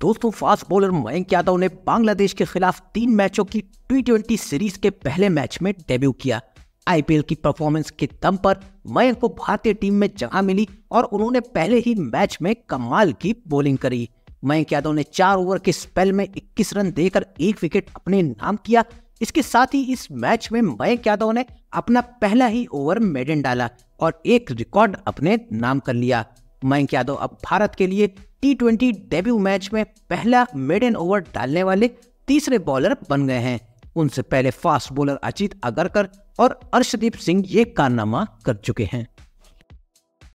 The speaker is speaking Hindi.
दोस्तों फास्ट बॉलर मयंक यादव ने बांग्लादेश के खिलाफ तीन मैचों की टी सीरीज के पहले मैच में डेब्यू किया आईपीएल की परफॉर्मेंस के दम पर मयंक को भारतीय टीम में जगह मिली और उन्होंने पहले ही मैच में कमाल की बॉलिंग करी मयंक यादव ने चार ओवर के स्पेल में 21 रन देकर एक विकेट अपने नाम किया इसके साथ ही इस मैच में मयंक यादव ने अपना पहला ही ओवर मेडन डाला और एक रिकॉर्ड अपने नाम कर लिया मयंक यादव अब भारत के लिए टी ट्वेंटी डेब्यू मैच में पहला मिड एंड ओवर डालने वाले तीसरे बॉलर बन गए हैं उनसे पहले फास्ट बॉलर अजीत अगरकर और अर्शदीप सिंह ये कारनामा कर चुके हैं